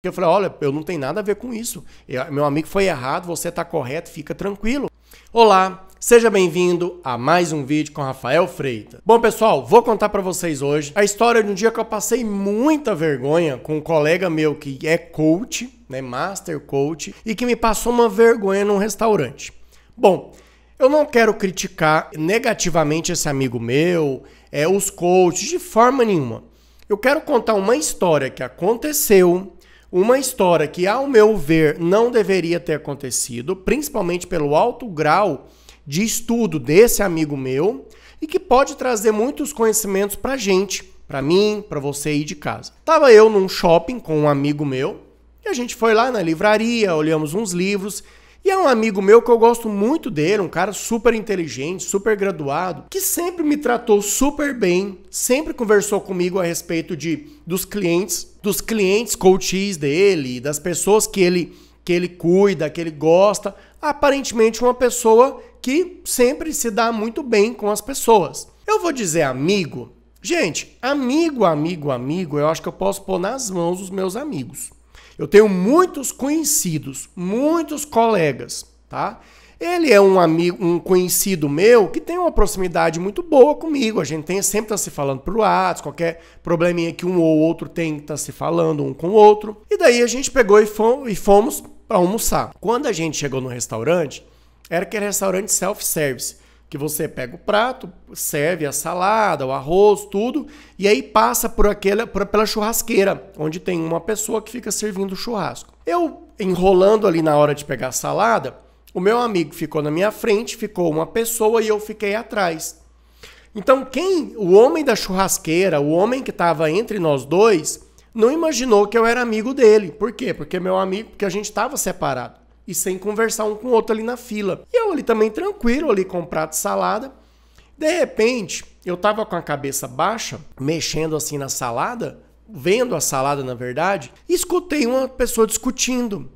Eu falei, olha, eu não tenho nada a ver com isso. Eu, meu amigo foi errado, você está correto, fica tranquilo. Olá, seja bem-vindo a mais um vídeo com Rafael Freitas. Bom, pessoal, vou contar para vocês hoje a história de um dia que eu passei muita vergonha com um colega meu que é coach, né, master coach, e que me passou uma vergonha num restaurante. Bom, eu não quero criticar negativamente esse amigo meu, é, os coaches, de forma nenhuma. Eu quero contar uma história que aconteceu uma história que, ao meu ver, não deveria ter acontecido, principalmente pelo alto grau de estudo desse amigo meu e que pode trazer muitos conhecimentos para gente, para mim, para você ir de casa. Tava eu num shopping com um amigo meu e a gente foi lá na livraria, olhamos uns livros é um amigo meu que eu gosto muito dele, um cara super inteligente, super graduado, que sempre me tratou super bem, sempre conversou comigo a respeito de dos clientes, dos clientes coaches dele, das pessoas que ele que ele cuida, que ele gosta, aparentemente uma pessoa que sempre se dá muito bem com as pessoas. Eu vou dizer amigo, gente, amigo, amigo, amigo, eu acho que eu posso pôr nas mãos os meus amigos. Eu tenho muitos conhecidos, muitos colegas, tá? Ele é um amigo, um conhecido meu que tem uma proximidade muito boa comigo. A gente tem, sempre está se falando pro WhatsApp, qualquer probleminha que um ou outro tem, está se falando um com o outro. E daí a gente pegou e fomos para almoçar. Quando a gente chegou no restaurante, era aquele restaurante self-service que você pega o prato, serve a salada, o arroz, tudo, e aí passa por aquela por, pela churrasqueira, onde tem uma pessoa que fica servindo o churrasco. Eu enrolando ali na hora de pegar a salada, o meu amigo ficou na minha frente, ficou uma pessoa e eu fiquei atrás. Então, quem, o homem da churrasqueira, o homem que estava entre nós dois, não imaginou que eu era amigo dele. Por quê? Porque meu amigo, porque a gente estava separado e sem conversar um com o outro ali na fila. E eu ali também tranquilo, ali com um prato de salada. De repente, eu tava com a cabeça baixa, mexendo assim na salada, vendo a salada na verdade, e escutei uma pessoa discutindo.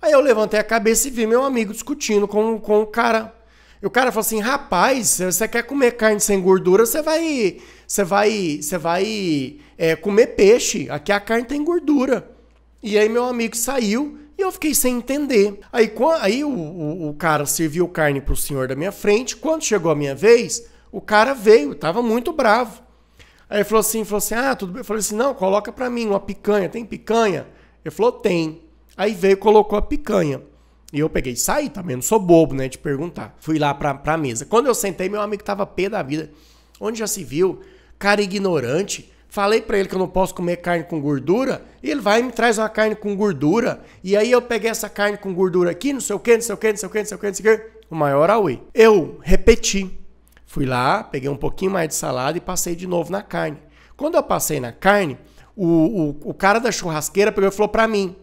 Aí eu levantei a cabeça e vi meu amigo discutindo com, com o cara. E o cara falou assim: rapaz, você quer comer carne sem gordura, você vai. Você vai. Você vai é, comer peixe. Aqui a carne tem gordura. E aí meu amigo saiu eu fiquei sem entender. Aí, aí o, o, o cara serviu carne para o senhor da minha frente. Quando chegou a minha vez, o cara veio, estava muito bravo. Aí ele falou assim, falou assim, ah, tudo bem. Eu falei assim, não, coloca para mim uma picanha, tem picanha? Ele falou, tem. Aí veio colocou a picanha. E eu peguei sai saí também, não sou bobo, né, de perguntar. Fui lá pra, pra mesa. Quando eu sentei, meu amigo tava pé da vida. Onde já se viu? Cara ignorante, Falei para ele que eu não posso comer carne com gordura, e ele vai e me traz uma carne com gordura. E aí eu peguei essa carne com gordura aqui, não sei o que, não sei o que, não sei o que, não sei o que, não sei o que. O maior away. Eu repeti. Fui lá, peguei um pouquinho mais de salada e passei de novo na carne. Quando eu passei na carne, o, o, o cara da churrasqueira pegou e falou para mim: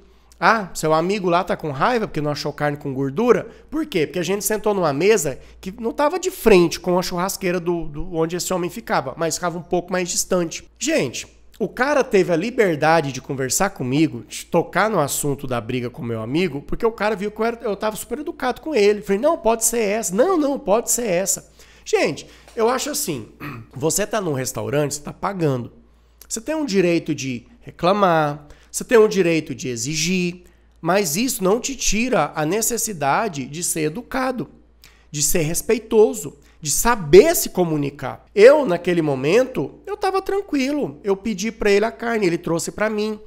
ah, seu amigo lá tá com raiva porque não achou carne com gordura? Por quê? Porque a gente sentou numa mesa que não estava de frente com a churrasqueira do, do onde esse homem ficava, mas ficava um pouco mais distante. Gente, o cara teve a liberdade de conversar comigo, de tocar no assunto da briga com meu amigo, porque o cara viu que eu, era, eu tava super educado com ele. Falei, não, pode ser essa. Não, não, pode ser essa. Gente, eu acho assim: você tá num restaurante, você tá pagando. Você tem um direito de reclamar, você tem o direito de exigir, mas isso não te tira a necessidade de ser educado, de ser respeitoso, de saber se comunicar. Eu, naquele momento, eu estava tranquilo. Eu pedi para ele a carne, ele trouxe para mim.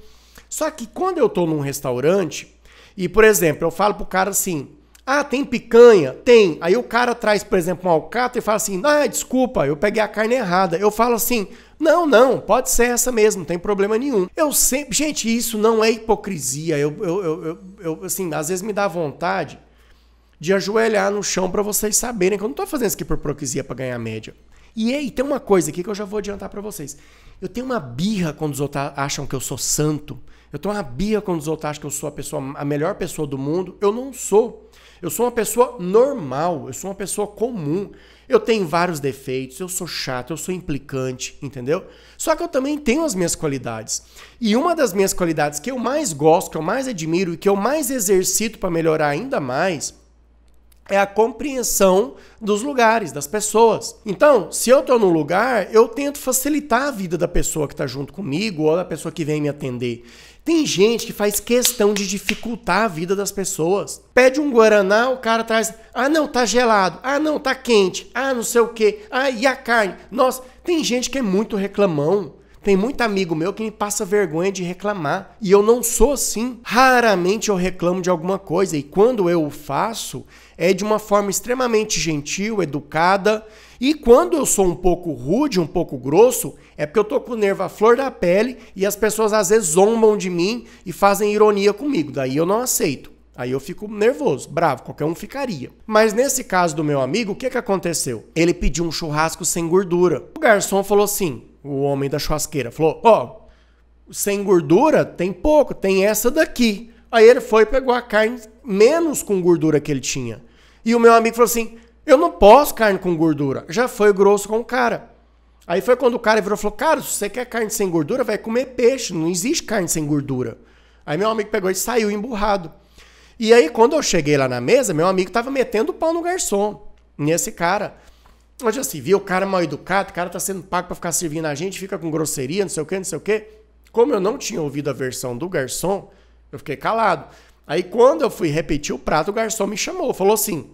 Só que quando eu estou num restaurante, e por exemplo, eu falo pro cara assim: ah, tem picanha? Tem. Aí o cara traz, por exemplo, um alcatra e fala assim: ah, desculpa, eu peguei a carne errada. Eu falo assim: não, não, pode ser essa mesmo, não tem problema nenhum. Eu sempre. Gente, isso não é hipocrisia. Eu, eu, eu, eu assim, às vezes me dá vontade de ajoelhar no chão para vocês saberem que eu não tô fazendo isso aqui por hipocrisia para ganhar média. E aí, tem uma coisa aqui que eu já vou adiantar para vocês. Eu tenho uma birra quando os outros acham que eu sou santo. Eu tenho uma birra quando os outros acham que eu sou a pessoa, a melhor pessoa do mundo. Eu não sou. Eu sou uma pessoa normal, eu sou uma pessoa comum. Eu tenho vários defeitos, eu sou chato, eu sou implicante, entendeu? Só que eu também tenho as minhas qualidades. E uma das minhas qualidades que eu mais gosto, que eu mais admiro e que eu mais exercito para melhorar ainda mais é a compreensão dos lugares, das pessoas. Então, se eu estou num lugar, eu tento facilitar a vida da pessoa que está junto comigo ou da pessoa que vem me atender. Tem gente que faz questão de dificultar a vida das pessoas. Pede um guaraná, o cara traz, ah não, tá gelado, ah não, tá quente, ah não sei o que, ah e a carne. Nossa, tem gente que é muito reclamão. Tem muito amigo meu que me passa vergonha de reclamar. E eu não sou assim. Raramente eu reclamo de alguma coisa. E quando eu o faço, é de uma forma extremamente gentil, educada. E quando eu sou um pouco rude, um pouco grosso, é porque eu tô com o nervo à flor da pele e as pessoas às vezes zombam de mim e fazem ironia comigo. Daí eu não aceito. Aí eu fico nervoso, bravo, qualquer um ficaria. Mas nesse caso do meu amigo, o que, que aconteceu? Ele pediu um churrasco sem gordura. O garçom falou assim: o homem da churrasqueira. Falou: Ó, oh, sem gordura tem pouco, tem essa daqui. Aí ele foi e pegou a carne menos com gordura que ele tinha. E o meu amigo falou assim: Eu não posso carne com gordura. Já foi grosso com o cara. Aí foi quando o cara virou e falou: Cara, se você quer carne sem gordura, vai comer peixe. Não existe carne sem gordura. Aí meu amigo pegou e saiu emburrado. E aí, quando eu cheguei lá na mesa, meu amigo estava metendo o pau no garçom, nesse cara. Onde já se viu, o cara mal educado, o cara tá sendo pago para ficar servindo a gente, fica com grosseria, não sei o quê, não sei o quê. Como eu não tinha ouvido a versão do garçom, eu fiquei calado. Aí quando eu fui repetir o prato, o garçom me chamou, falou assim: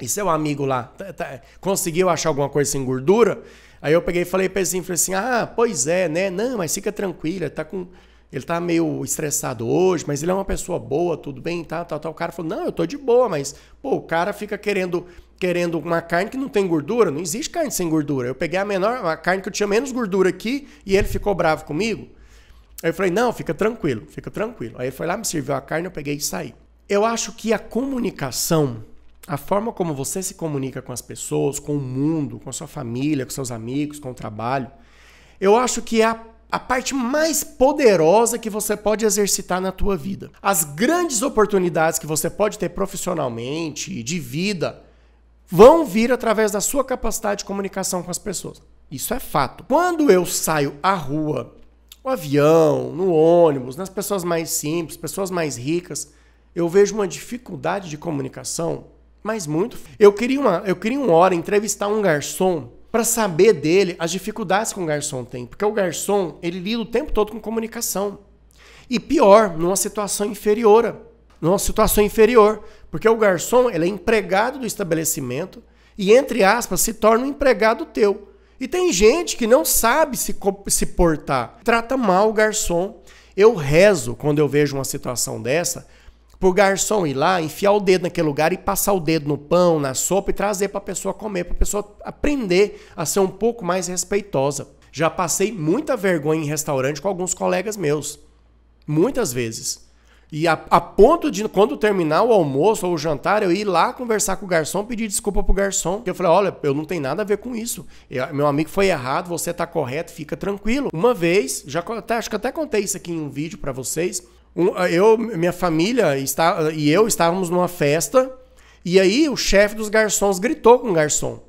"E seu amigo lá, tá, tá, conseguiu achar alguma coisa sem gordura?" Aí eu peguei e falei pra ele assim, falei assim: "Ah, pois é, né? Não, mas fica tranquila, tá com ele tá meio estressado hoje, mas ele é uma pessoa boa, tudo bem, tá, tal, tá, tal. Tá. O cara falou: "Não, eu tô de boa, mas pô, o cara fica querendo querendo uma carne que não tem gordura. Não existe carne sem gordura. Eu peguei a menor, a carne que eu tinha menos gordura aqui e ele ficou bravo comigo. Aí eu falei: não, fica tranquilo, fica tranquilo. Aí ele foi lá, me serviu a carne, eu peguei e saí. Eu acho que a comunicação, a forma como você se comunica com as pessoas, com o mundo, com a sua família, com seus amigos, com o trabalho, eu acho que é a a parte mais poderosa que você pode exercitar na tua vida. As grandes oportunidades que você pode ter profissionalmente, de vida, vão vir através da sua capacidade de comunicação com as pessoas. Isso é fato. Quando eu saio à rua, no avião, no ônibus, nas pessoas mais simples, pessoas mais ricas, eu vejo uma dificuldade de comunicação, mas muito. Eu queria uma, eu queria uma hora entrevistar um garçom para saber dele as dificuldades que um garçom tem, porque o garçom, ele lida o tempo todo com comunicação. E pior, numa situação inferior, numa situação inferior, porque o garçom ele é empregado do estabelecimento e, entre aspas, se torna um empregado teu. E tem gente que não sabe se, se portar, trata mal o garçom. Eu rezo quando eu vejo uma situação dessa por garçom ir lá, enfiar o dedo naquele lugar e passar o dedo no pão, na sopa e trazer para a pessoa comer, para a pessoa aprender a ser um pouco mais respeitosa. Já passei muita vergonha em restaurante com alguns colegas meus. Muitas vezes. E a, a, ponto de, quando terminar o almoço ou o jantar, eu ir lá conversar com o garçom, pedir desculpa pro garçom. Eu falei, olha, eu não tenho nada a ver com isso. Eu, meu amigo foi errado, você tá correto, fica tranquilo. Uma vez, já até, acho que até contei isso aqui em um vídeo para vocês. Um, eu, minha família está, e eu estávamos numa festa, e aí o chefe dos garçons gritou com o garçom.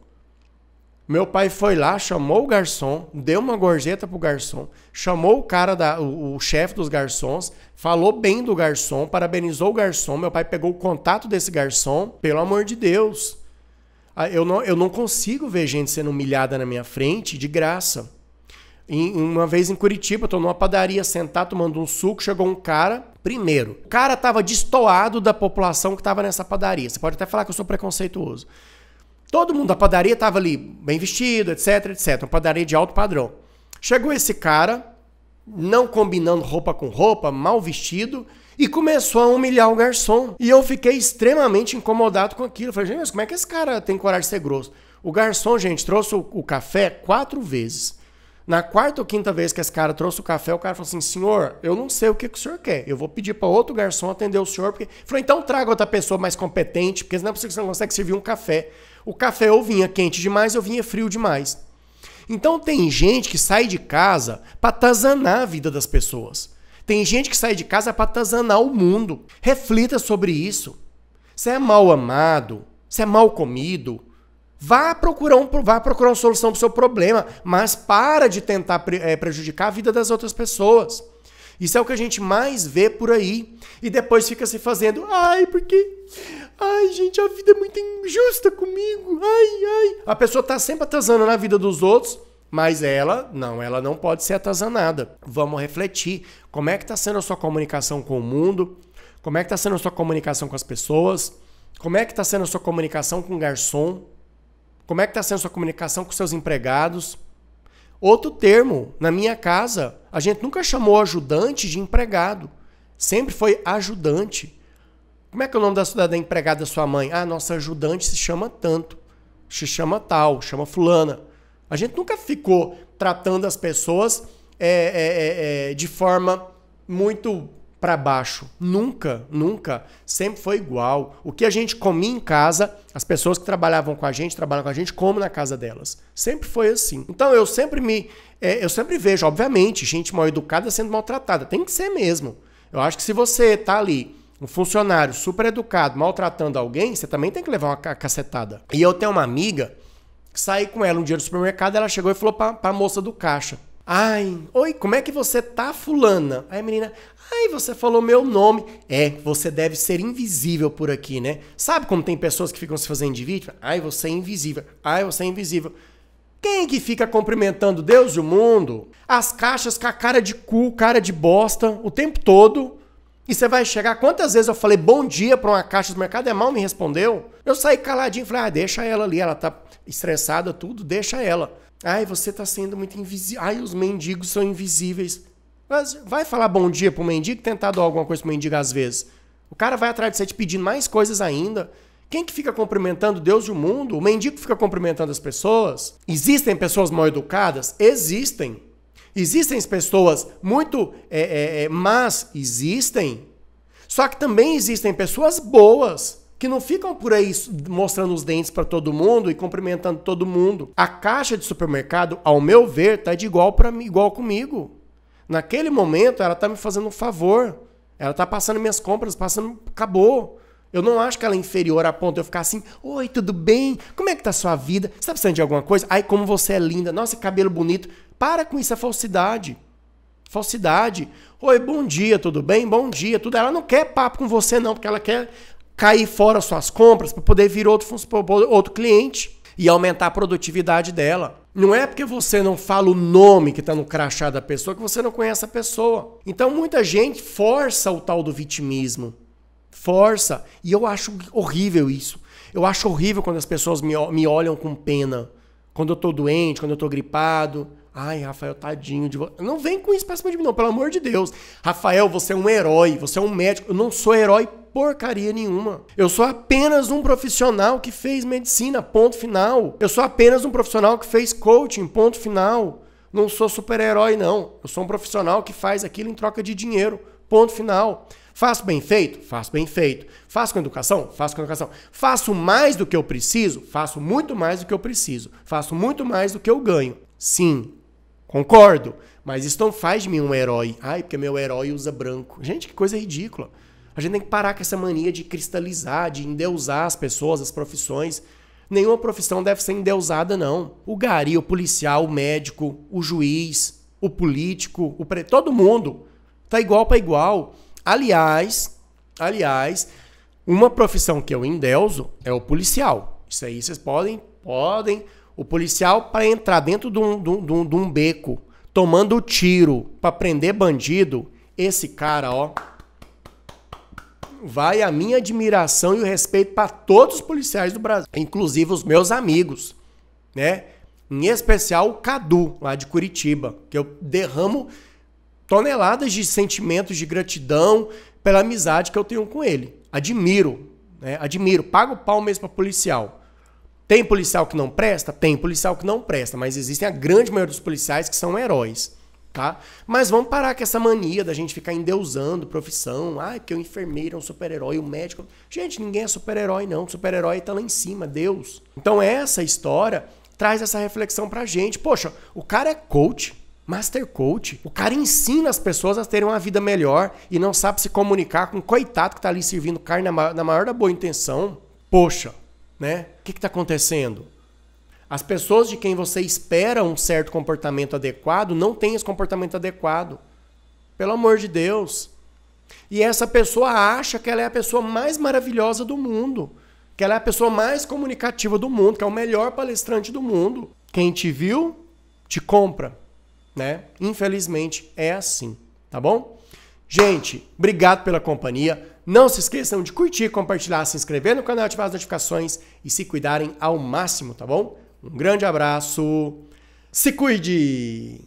Meu pai foi lá, chamou o garçom, deu uma gorjeta pro garçom, chamou o cara, da, o, o chefe dos garçons, falou bem do garçom, parabenizou o garçom. Meu pai pegou o contato desse garçom. Pelo amor de Deus, ah, eu não, eu não consigo ver gente sendo humilhada na minha frente de graça. Em, uma vez em Curitiba, eu tô numa padaria sentado tomando um suco, chegou um cara. Primeiro, o cara tava destoado da população que tava nessa padaria. Você pode até falar que eu sou preconceituoso. Todo mundo da padaria estava ali bem vestido, etc, etc. Uma padaria de alto padrão. Chegou esse cara, não combinando roupa com roupa, mal vestido, e começou a humilhar o garçom. E eu fiquei extremamente incomodado com aquilo. falei, gente, mas como é que esse cara tem coragem de ser grosso? O garçom, gente, trouxe o, café quatro vezes. Na quarta ou quinta vez que esse cara trouxe o café, o cara falou assim: senhor, eu não sei o que, que o senhor quer. Eu vou pedir para outro garçom atender o senhor. Porque... Falou, então traga outra pessoa mais competente, porque senão você não consegue servir um café. O café ou vinha quente demais ou vinha frio demais. Então tem gente que sai de casa para tazanar a vida das pessoas. Tem gente que sai de casa para tazanar o mundo. Reflita sobre isso. Você é mal amado, você é mal comido. Vá procurar, um, vá procurar uma solução para o seu problema, mas para de tentar pre, é, prejudicar a vida das outras pessoas. Isso é o que a gente mais vê por aí. E depois fica se fazendo, ai, porque Ai, gente, a vida é muito injusta comigo. Ai, ai. A pessoa tá sempre atazanando na vida dos outros, mas ela, não, ela não pode ser atazanada. Vamos refletir. Como é que tá sendo a sua comunicação com o mundo? Como é que tá sendo a sua comunicação com as pessoas? Como é que tá sendo a sua comunicação com o garçom? Como é que tá sendo a sua comunicação com seus empregados? Outro termo, na minha casa, a gente nunca chamou ajudante de empregado. Sempre foi ajudante. Como é que é o nome da, cidadã empregada da sua mãe? Ah, nossa ajudante se chama tanto, se chama tal, chama fulana. A gente nunca ficou tratando as pessoas é, é, é, é de forma muito para baixo. Nunca, nunca. Sempre foi igual. O que a gente comia em casa, as pessoas que trabalhavam com a gente, trabalham com a gente, como na casa delas. Sempre foi assim. Então eu sempre me. É, eu sempre vejo, obviamente, gente mal educada sendo maltratada. Tem que ser mesmo. Eu acho que se você tá ali um funcionário super educado maltratando alguém, você também tem que levar uma cacetada. E eu tenho uma amiga, saí com ela um dia no supermercado, ela chegou e falou pra, pra moça do caixa. Ai, oi, como é que você tá, fulana? Aí a menina, ai, você falou meu nome. É, você deve ser invisível por aqui, né? Sabe como tem pessoas que ficam se fazendo de vítima? Ai, você é invisível. Ai, você é invisível. Quem que fica cumprimentando Deus e o mundo? As caixas com a cara de cu, cara de bosta, o tempo todo. E você vai chegar. Quantas vezes eu falei bom dia para uma caixa do mercado e é mal me respondeu? Eu saí caladinho e falei: ah, deixa ela ali, ela tá estressada, tudo, deixa ela. Ai, você tá sendo muito invisível. Ai, os mendigos são invisíveis. Mas vai falar bom dia pro mendigo tentar dar alguma coisa pro mendigo às vezes. O cara vai atrás de você te pedindo mais coisas ainda. Quem que fica cumprimentando Deus e o mundo? O mendigo fica cumprimentando as pessoas? Existem pessoas mal educadas? Existem. Existem pessoas muito é, é, é, más, existem. Só que também existem pessoas boas que não ficam por aí mostrando os dentes para todo mundo e cumprimentando todo mundo. A caixa de supermercado, ao meu ver, tá de igual para igual comigo. Naquele momento, ela tá me fazendo um favor. Ela tá passando minhas compras, passando, acabou. Eu não acho que ela é inferior a ponto de eu ficar assim, oi, tudo bem? Como é que tá a sua vida? Você tá precisando de alguma coisa? Ai, como você é linda, nossa, cabelo bonito. Para com isso, é falsidade. Falsidade. Oi, bom dia, tudo bem? Bom dia, tudo. Ela não quer papo com você, não, porque ela quer cair fora suas compras para poder vir outro, outro cliente e aumentar a produtividade dela. Não é porque você não fala o nome que está no crachá da pessoa que você não conhece a pessoa. Então muita gente força o tal do vitimismo. Força. E eu acho horrível isso. Eu acho horrível quando as pessoas me, me olham com pena. Quando eu tô doente, quando eu tô gripado. Ai, Rafael, tadinho de você. Não vem com isso pra cima de mim, não, pelo amor de Deus. Rafael, você é um herói, você é um médico. Eu não sou herói porcaria nenhuma. Eu sou apenas um profissional que fez medicina, ponto final. Eu sou apenas um profissional que fez coaching, ponto final. Não sou super-herói, não. Eu sou um profissional que faz aquilo em troca de dinheiro, ponto final. Faço bem feito? Faço bem feito. Faço com educação? Faço com educação. Faço mais do que eu preciso? Faço muito mais do que eu preciso. Faço muito mais do que eu ganho. Sim, concordo. Mas isso não faz de mim um herói. Ai, porque meu herói usa branco. Gente, que coisa ridícula. A gente tem que parar com essa mania de cristalizar, de endeusar as pessoas, as profissões. Nenhuma profissão deve ser endeusada, não. O gari, o policial, o médico, o juiz, o político, o pre... todo mundo tá igual para igual. Aliás, aliás, uma profissão que eu endeuso é o policial. Isso aí vocês podem, podem. O policial para entrar dentro de um, de, um, de um beco, tomando tiro para prender bandido, esse cara, ó, vai a minha admiração e o respeito para todos os policiais do Brasil, inclusive os meus amigos, né? Em especial o Cadu, lá de Curitiba, que eu derramo toneladas de sentimentos de gratidão pela amizade que eu tenho com ele. Admiro, né? admiro. Pago o pau mesmo para policial. Tem policial que não presta? Tem policial que não presta, mas existem a grande maioria dos policiais que são heróis. Tá? Mas vamos parar com essa mania da gente ficar endeusando profissão. Ah, que o enfermeiro é um super-herói, o médico. Gente, ninguém é super-herói, não. Super-herói está lá em cima, Deus. Então essa história traz essa reflexão pra gente. Poxa, o cara é coach, Master Coach, o cara ensina as pessoas a terem uma vida melhor e não sabe se comunicar com um coitado que tá ali servindo carne na maior, na maior da boa intenção. Poxa, né? O que que tá acontecendo? As pessoas de quem você espera um certo comportamento adequado não têm esse comportamento adequado. Pelo amor de Deus. E essa pessoa acha que ela é a pessoa mais maravilhosa do mundo, que ela é a pessoa mais comunicativa do mundo, que é o melhor palestrante do mundo. Quem te viu, te compra né? Infelizmente é assim, tá bom? Gente, obrigado pela companhia. Não se esqueçam de curtir, compartilhar, se inscrever no canal, ativar as notificações e se cuidarem ao máximo, tá bom? Um grande abraço. Se cuide!